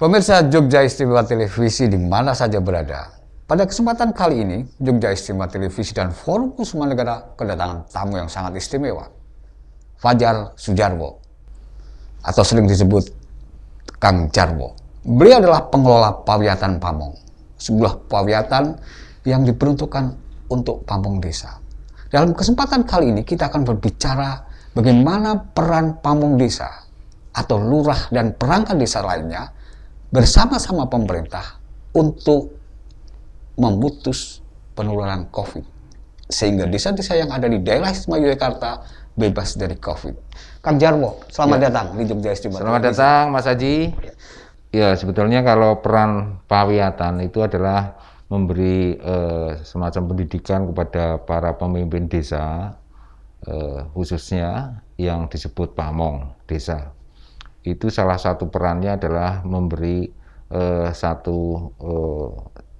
Pemirsa Jogja Istimewa Televisi di mana saja berada. Pada kesempatan kali ini, Jogja Istimewa Televisi dan Forum Kusuma Negara kedatangan tamu yang sangat istimewa. Fajar Sujarwo, atau sering disebut Kang Jarwo. Beliau adalah pengelola Pawiatan Pamong, sebuah pawiatan yang diperuntukkan untuk pamong desa. Dalam kesempatan kali ini kita akan berbicara bagaimana peran pamong desa atau lurah dan perangkat desa lainnya bersama-sama pemerintah untuk memutus penularan COVID. Sehingga desa-desa yang ada di daerah istimewa Yogyakarta bebas dari COVID. Kang Jarwo, selamat ya. datang di Jogja Istimewa. Selamat datang Mas Haji. Ya, sebetulnya kalau peran pawiatan itu adalah memberi eh, semacam pendidikan kepada para pemimpin desa eh, khususnya yang disebut pamong desa itu salah satu perannya adalah memberi eh, satu eh,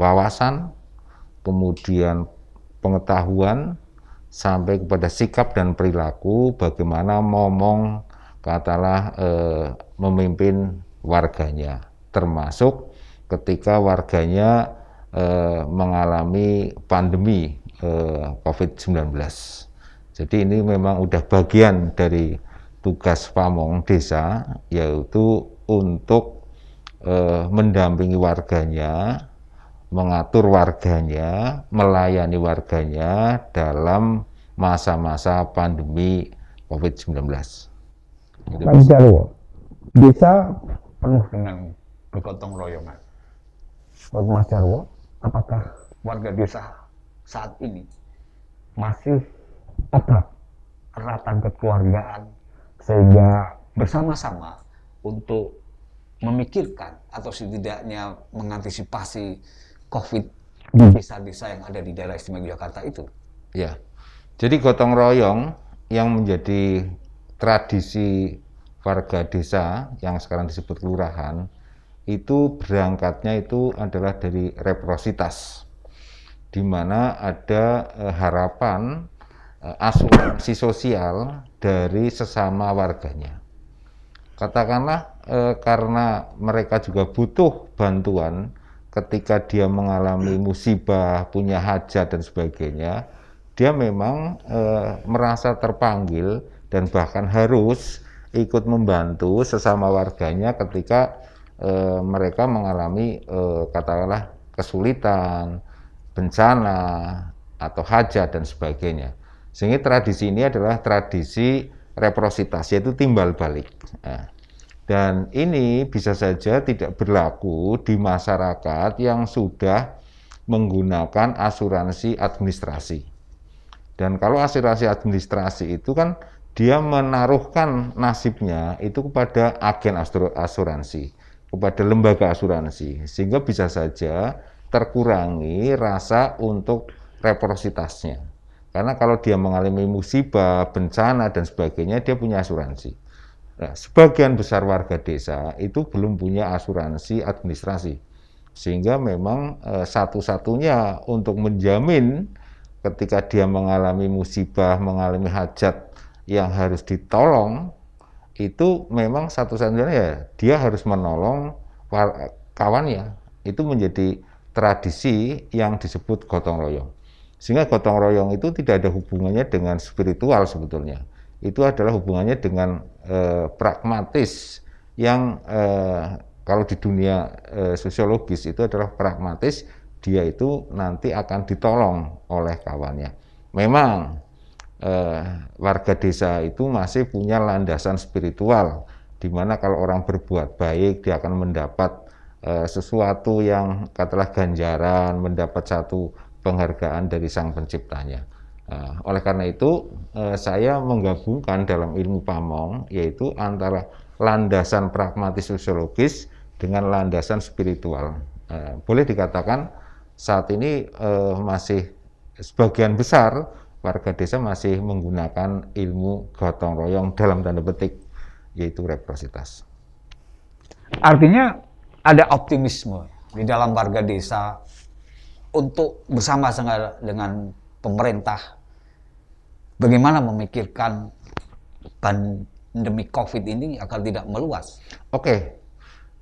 wawasan, kemudian pengetahuan, sampai kepada sikap dan perilaku bagaimana momong katalah eh, memimpin warganya, termasuk ketika warganya eh, mengalami pandemi eh, COVID-19. Jadi ini memang udah bagian dari tugas pamong desa yaitu untuk eh, mendampingi warganya, mengatur warganya, melayani warganya dalam masa-masa pandemi COVID-19. Gitu, Mas Jarwo, desa penuh dengan bergotong royongan. Mas Jarwo, apakah warga desa saat ini masih ada erat, keratan kekeluargaan sehingga bersama-sama untuk memikirkan atau setidaknya mengantisipasi COVID di desa-desa yang ada di daerah istimewa Yogyakarta itu. Ya, jadi gotong royong yang menjadi tradisi warga desa yang sekarang disebut kelurahan itu berangkatnya itu adalah dari reprositas di mana ada eh, harapan Eh, asuransi sosial dari sesama warganya. Katakanlah eh, karena mereka juga butuh bantuan ketika dia mengalami musibah, punya hajat dan sebagainya, dia memang e, merasa terpanggil dan bahkan harus ikut membantu sesama warganya ketika e, mereka mengalami e, katakanlah kesulitan, bencana atau hajat dan sebagainya sehingga tradisi ini adalah tradisi reprositas, yaitu timbal balik. Nah, dan ini bisa saja tidak berlaku di masyarakat yang sudah menggunakan asuransi administrasi. Dan kalau asuransi administrasi itu kan dia menaruhkan nasibnya itu kepada agen asuransi, kepada lembaga asuransi, sehingga bisa saja terkurangi rasa untuk reprositasnya. Karena kalau dia mengalami musibah, bencana, dan sebagainya, dia punya asuransi. Nah, sebagian besar warga desa itu belum punya asuransi administrasi. Sehingga memang e, satu-satunya untuk menjamin ketika dia mengalami musibah, mengalami hajat yang harus ditolong, itu memang satu-satunya ya dia harus menolong kawannya. Itu menjadi tradisi yang disebut gotong royong. Sehingga gotong royong itu tidak ada hubungannya dengan spiritual sebetulnya. Itu adalah hubungannya dengan eh, pragmatis yang eh, kalau di dunia eh, sosiologis itu adalah pragmatis, dia itu nanti akan ditolong oleh kawannya. Memang eh, warga desa itu masih punya landasan spiritual, di mana kalau orang berbuat baik dia akan mendapat eh, sesuatu yang katalah ganjaran, mendapat satu penghargaan dari sang penciptanya. Nah, oleh karena itu, eh, saya menggabungkan dalam ilmu pamong, yaitu antara landasan pragmatis sosiologis dengan landasan spiritual. Uh, boleh dikatakan saat ini eh, masih sebagian besar warga desa masih menggunakan ilmu gotong royong dalam tanda petik, yaitu reprositas. Artinya ada optimisme di dalam warga desa untuk bersama dengan pemerintah bagaimana memikirkan pandemi COVID ini agar tidak meluas. Oke,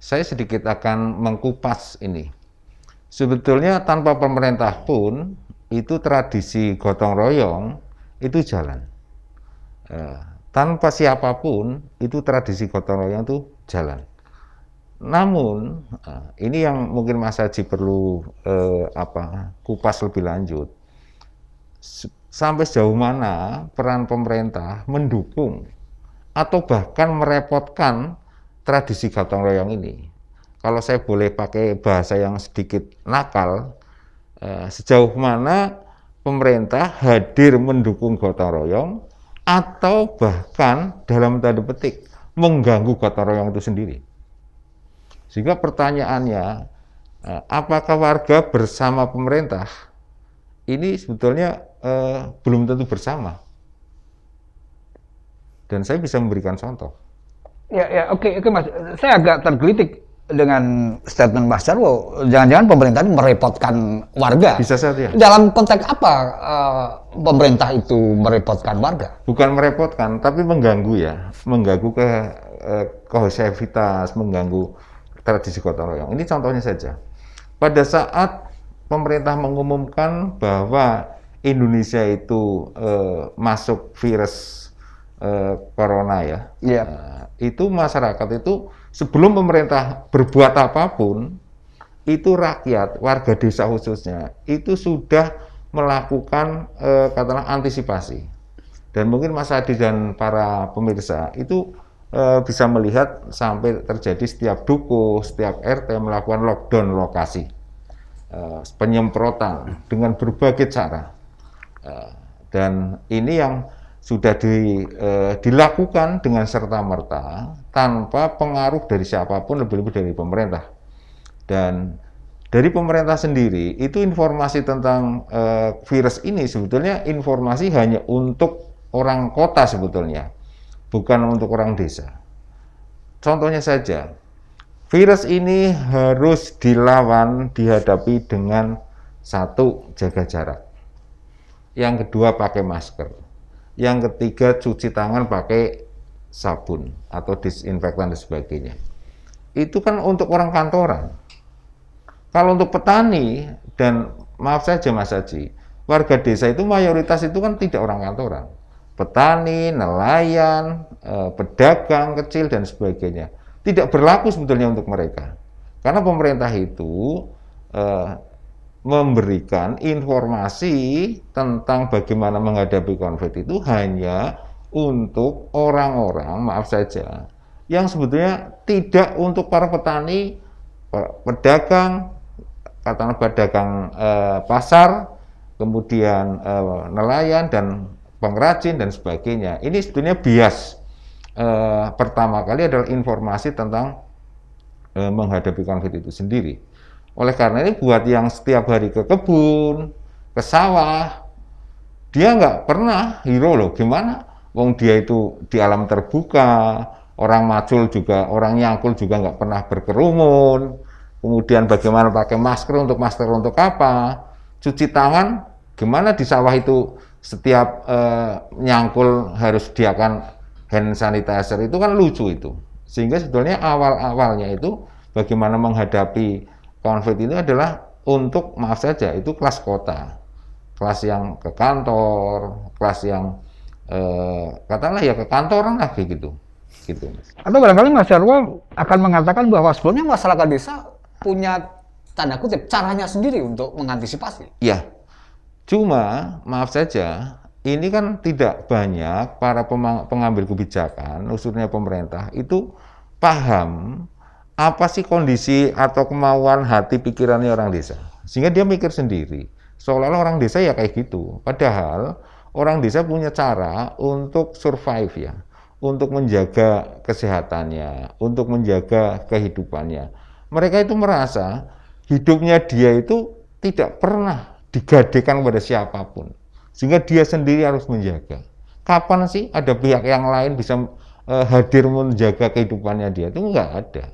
saya sedikit akan mengkupas ini. Sebetulnya tanpa pemerintah pun itu tradisi gotong royong itu jalan. Eh, tanpa siapapun itu tradisi gotong royong itu jalan. Namun eh, ini yang mungkin Mas Haji perlu eh, apa kupas lebih lanjut. Sampai sejauh mana peran pemerintah mendukung atau bahkan merepotkan tradisi gotong royong ini? Kalau saya boleh pakai bahasa yang sedikit nakal, eh, sejauh mana pemerintah hadir mendukung gotong royong atau bahkan dalam tanda petik mengganggu gotong royong itu sendiri? Sehingga pertanyaannya, eh, apakah warga bersama pemerintah ini sebetulnya eh, belum tentu bersama? Dan saya bisa memberikan contoh. Ya, ya, oke, okay, oke okay, mas. Saya agak tergelitik dengan statement Mas Jarwo. Jangan-jangan pemerintah merepotkan warga? Bisa saja. Dalam konteks apa uh, pemerintah itu merepotkan warga? Bukan merepotkan, tapi mengganggu ya, mengganggu ke uh, eh, kohesivitas, mengganggu tradisi gotong royong. Ini contohnya saja. Pada saat pemerintah mengumumkan bahwa Indonesia itu eh, masuk virus eh, corona ya, yeah. Iya. itu masyarakat itu sebelum pemerintah berbuat apapun, itu rakyat warga desa khususnya itu sudah melakukan eh, katakanlah antisipasi dan mungkin Mas Adi dan para pemirsa itu Eh, bisa melihat sampai terjadi setiap duku, setiap RT melakukan lockdown lokasi, e, penyemprotan dengan berbagai cara. Eh, dan ini yang sudah di, e, dilakukan dengan serta-merta tanpa pengaruh dari siapapun, lebih-lebih dari pemerintah. Dan dari pemerintah sendiri, itu informasi tentang e, virus ini sebetulnya informasi hanya untuk orang kota sebetulnya bukan untuk orang desa. Contohnya saja, virus ini harus dilawan, dihadapi dengan satu, jaga jarak. Yang kedua, pakai masker. Yang ketiga, cuci tangan pakai sabun atau disinfektan dan sebagainya. Itu kan untuk orang kantoran. Kalau untuk petani dan maaf saja Mas Haji, warga desa itu mayoritas itu kan tidak orang kantoran petani, nelayan, eh, pedagang kecil dan sebagainya. Tidak berlaku sebetulnya untuk mereka. Karena pemerintah itu eh, memberikan informasi tentang bagaimana menghadapi konflik itu hanya untuk orang-orang, maaf saja, yang sebetulnya tidak untuk para petani, pedagang, katakanlah pedagang eh, pasar, kemudian eh, nelayan dan pengrajin dan sebagainya. Ini sebetulnya bias e, pertama kali adalah informasi tentang e, menghadapi konflik itu sendiri. Oleh karena ini buat yang setiap hari ke kebun, ke sawah, dia nggak pernah hero loh. Gimana? Wong dia itu di alam terbuka, orang macul juga, orang nyangkul juga nggak pernah berkerumun. Kemudian bagaimana pakai masker untuk masker untuk apa? Cuci tangan, gimana di sawah itu setiap eh, nyangkul harus diakan hand sanitizer itu kan lucu itu. Sehingga sebetulnya awal-awalnya itu bagaimana menghadapi konflik itu adalah untuk maaf saja itu kelas kota. Kelas yang ke kantor, kelas yang eh, katakanlah ya ke kantoran lagi gitu. Gitu. Atau barangkali Mas Jarwo akan mengatakan bahwa sebelumnya masyarakat desa punya tanda kutip caranya sendiri untuk mengantisipasi. Iya, Cuma maaf saja, ini kan tidak banyak para pengambil kebijakan, usulnya pemerintah itu paham apa sih kondisi atau kemauan hati pikirannya orang desa. Sehingga dia mikir sendiri. Seolah-olah orang desa ya kayak gitu. Padahal orang desa punya cara untuk survive ya, untuk menjaga kesehatannya, untuk menjaga kehidupannya. Mereka itu merasa hidupnya dia itu tidak pernah digadekan kepada siapapun. Sehingga dia sendiri harus menjaga. Kapan sih ada pihak yang lain bisa e, hadir menjaga kehidupannya dia? Itu enggak ada.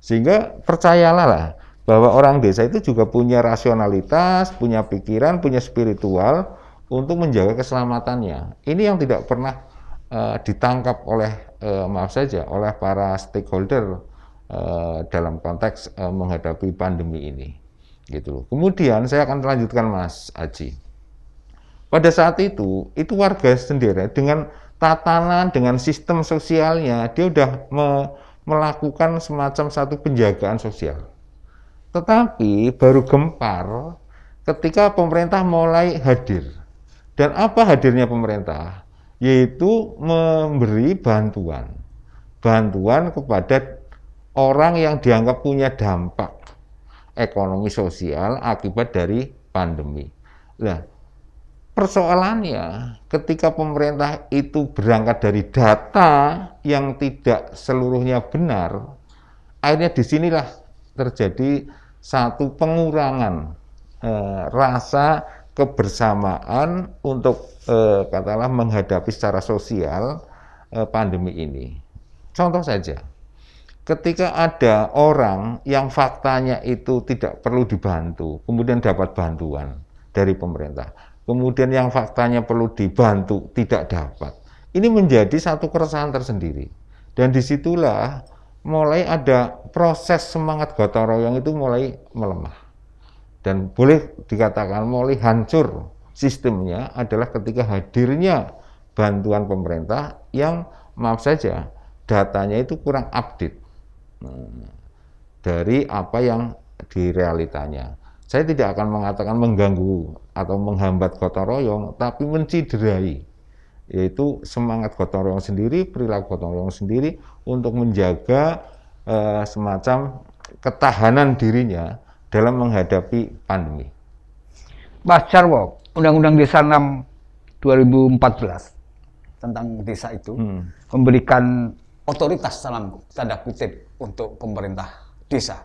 Sehingga percayalah lah bahwa orang desa itu juga punya rasionalitas, punya pikiran, punya spiritual untuk menjaga keselamatannya. Ini yang tidak pernah e, ditangkap oleh e, maaf saja oleh para stakeholder e, dalam konteks e, menghadapi pandemi ini. Gitu loh. Kemudian saya akan lanjutkan Mas Aji. Pada saat itu, itu warga sendiri dengan tatanan, dengan sistem sosialnya, dia sudah me melakukan semacam satu penjagaan sosial. Tetapi baru gempar ketika pemerintah mulai hadir. Dan apa hadirnya pemerintah? Yaitu memberi bantuan. Bantuan kepada orang yang dianggap punya dampak ekonomi sosial akibat dari pandemi. Nah, persoalannya ketika pemerintah itu berangkat dari data yang tidak seluruhnya benar, akhirnya disinilah terjadi satu pengurangan eh, rasa kebersamaan untuk eh, katalah menghadapi secara sosial eh, pandemi ini. Contoh saja, ketika ada orang yang faktanya itu tidak perlu dibantu, kemudian dapat bantuan dari pemerintah, kemudian yang faktanya perlu dibantu tidak dapat, ini menjadi satu keresahan tersendiri. Dan disitulah mulai ada proses semangat gotong royong itu mulai melemah. Dan boleh dikatakan mulai hancur sistemnya adalah ketika hadirnya bantuan pemerintah yang maaf saja datanya itu kurang update Nah, dari apa yang di realitanya. Saya tidak akan mengatakan mengganggu atau menghambat gotong royong, tapi menciderai, yaitu semangat gotong royong sendiri, perilaku gotong royong sendiri untuk menjaga eh, semacam ketahanan dirinya dalam menghadapi pandemi. Mas Carwo, Undang-Undang Desa 6 2014 tentang desa itu hmm. memberikan otoritas dalam tanda kutip untuk pemerintah desa.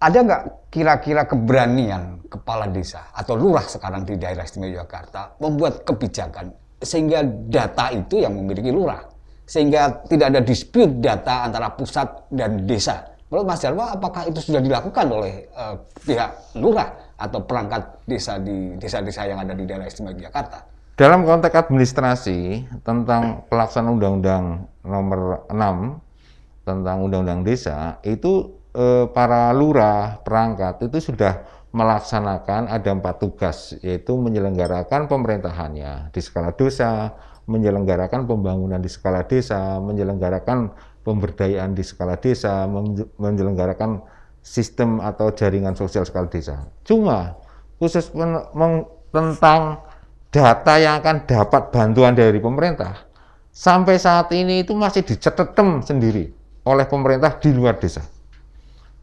Ada nggak kira-kira keberanian kepala desa atau lurah sekarang di daerah istimewa Yogyakarta membuat kebijakan sehingga data itu yang memiliki lurah sehingga tidak ada dispute data antara pusat dan desa. Menurut Mas Jarwa, apakah itu sudah dilakukan oleh uh, pihak lurah atau perangkat desa di desa-desa yang ada di daerah istimewa Yogyakarta? Dalam konteks administrasi tentang pelaksanaan Undang-Undang Nomor 6 tentang undang-undang desa itu eh, para lurah perangkat itu sudah melaksanakan ada empat tugas yaitu menyelenggarakan pemerintahannya di skala desa, menyelenggarakan pembangunan di skala desa, menyelenggarakan pemberdayaan di skala desa, menyelenggarakan sistem atau jaringan sosial skala desa. Cuma khusus tentang data yang akan dapat bantuan dari pemerintah sampai saat ini itu masih dicetetem sendiri oleh pemerintah di luar desa.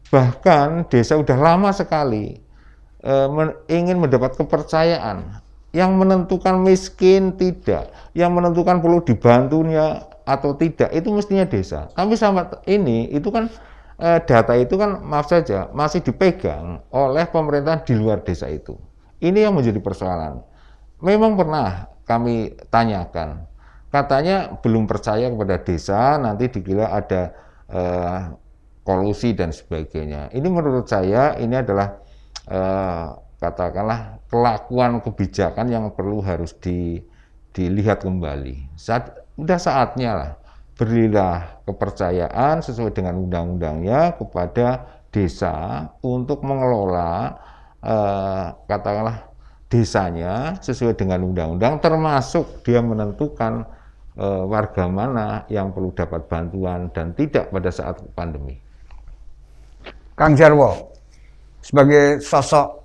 Bahkan desa sudah lama sekali e, men, ingin mendapat kepercayaan. Yang menentukan miskin tidak, yang menentukan perlu dibantunya atau tidak itu mestinya desa. Tapi sama ini itu kan e, data itu kan maaf saja masih dipegang oleh pemerintah di luar desa itu. Ini yang menjadi persoalan. Memang pernah kami tanyakan, katanya belum percaya kepada desa, nanti dikira ada Eh, kolusi dan sebagainya. Ini menurut saya ini adalah eh, katakanlah kelakuan kebijakan yang perlu harus di, dilihat kembali. Saat udah saatnya lah berilah kepercayaan sesuai dengan undang-undangnya kepada desa untuk mengelola eh, katakanlah desanya sesuai dengan undang-undang termasuk dia menentukan Eh, warga mana yang perlu dapat bantuan dan tidak pada saat pandemi. Kang Jarwo, sebagai sosok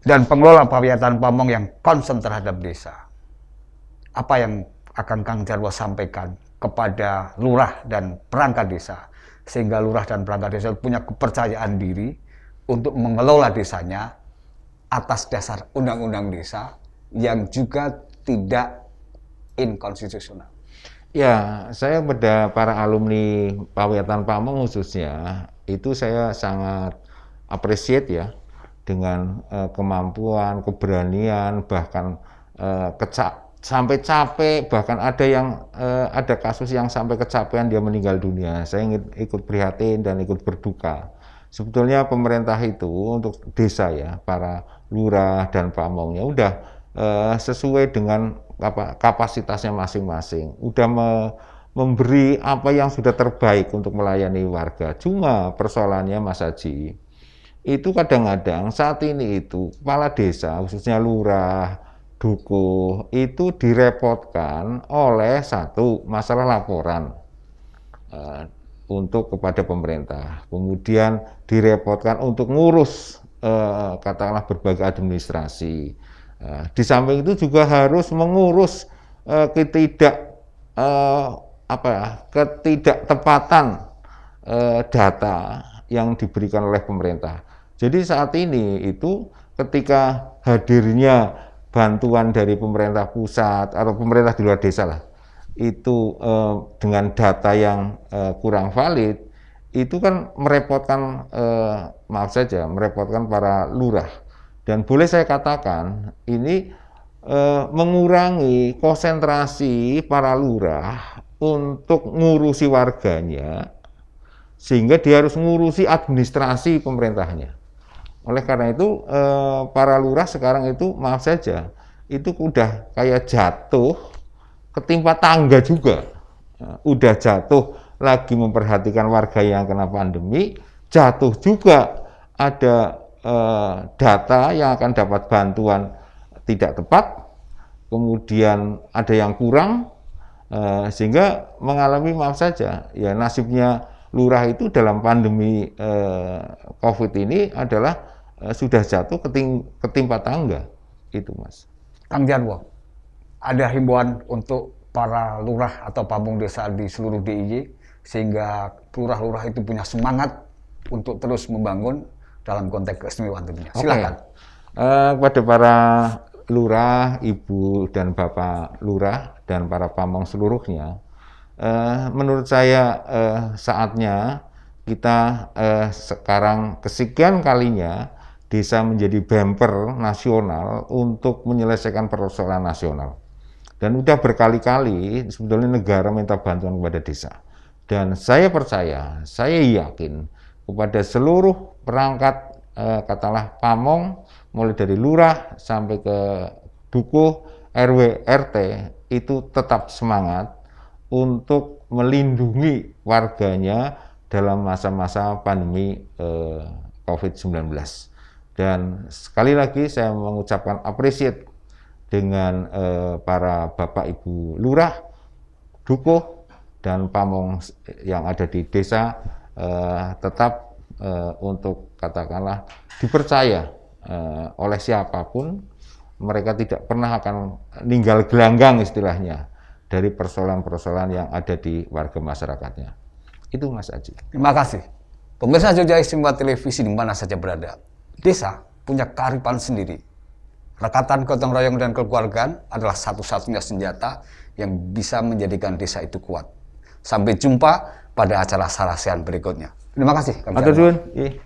dan pengelola pawiatan Pamong yang konsen terhadap desa, apa yang akan Kang Jarwo sampaikan kepada lurah dan perangkat desa sehingga lurah dan perangkat desa punya kepercayaan diri untuk mengelola desanya atas dasar undang-undang desa yang juga tidak inkonstitusional? Ya, saya pada para alumni Pawiatan Pamong khususnya itu saya sangat appreciate ya dengan uh, kemampuan, keberanian, bahkan uh, sampai capek, bahkan ada yang uh, ada kasus yang sampai kecapean dia meninggal dunia. Saya ingin ikut prihatin dan ikut berduka. Sebetulnya pemerintah itu untuk desa ya, para lurah dan pamongnya udah uh, sesuai dengan kapasitasnya masing-masing. Udah me memberi apa yang sudah terbaik untuk melayani warga. Cuma persoalannya Mas Haji, itu kadang-kadang saat ini itu kepala desa, khususnya lurah, dukuh, itu direpotkan oleh satu masalah laporan uh, untuk kepada pemerintah. Kemudian direpotkan untuk ngurus uh, katakanlah berbagai administrasi Nah, di samping itu juga harus mengurus eh, ketidak eh, apa ya, ketidaktepatan eh, data yang diberikan oleh pemerintah. Jadi saat ini itu ketika hadirnya bantuan dari pemerintah pusat atau pemerintah di luar desa lah itu eh, dengan data yang eh, kurang valid itu kan merepotkan eh, maaf saja merepotkan para lurah dan boleh saya katakan ini eh, mengurangi konsentrasi para lurah untuk ngurusi warganya sehingga dia harus ngurusi administrasi pemerintahnya. Oleh karena itu eh, para lurah sekarang itu maaf saja itu udah kayak jatuh ketimpa tangga juga. Ya, udah jatuh lagi memperhatikan warga yang kena pandemi, jatuh juga ada Eh, data yang akan dapat bantuan tidak tepat, kemudian ada yang kurang, eh, sehingga mengalami maaf saja ya nasibnya lurah itu dalam pandemi eh, COVID ini adalah sudah jatuh keting, ketimpa tangga itu mas. Kang Jarwo, ada himbauan untuk para lurah atau pamung desa di seluruh DIY sehingga lurah-lurah itu punya semangat untuk terus membangun dalam konteks keistimewaan tentunya. Silakan. Uh, kepada para lurah, ibu dan bapak lurah dan para pamong seluruhnya, uh, menurut saya uh, saatnya kita uh, sekarang kesekian kalinya desa menjadi bumper nasional untuk menyelesaikan persoalan nasional. Dan sudah berkali-kali sebetulnya negara minta bantuan kepada desa. Dan saya percaya, saya yakin kepada seluruh perangkat eh, katalah pamong mulai dari lurah sampai ke dukuh RW RT itu tetap semangat untuk melindungi warganya dalam masa-masa pandemi eh, COVID-19. Dan sekali lagi saya mengucapkan apresiat dengan eh, para Bapak Ibu lurah, dukuh dan pamong yang ada di desa eh, tetap Eh, untuk katakanlah dipercaya uh, oleh siapapun mereka tidak pernah akan ninggal gelanggang istilahnya dari persoalan-persoalan yang ada di warga masyarakatnya. Itu Mas Aji. Terima kasih. Pemirsa Jogja Istimewa Televisi di mana saja berada, desa punya kearifan sendiri. Rekatan gotong royong dan kekeluargaan adalah satu-satunya senjata yang bisa menjadikan desa itu kuat. Sampai jumpa pada acara sarasean berikutnya. Terima kasih. Atur suwun. Iya.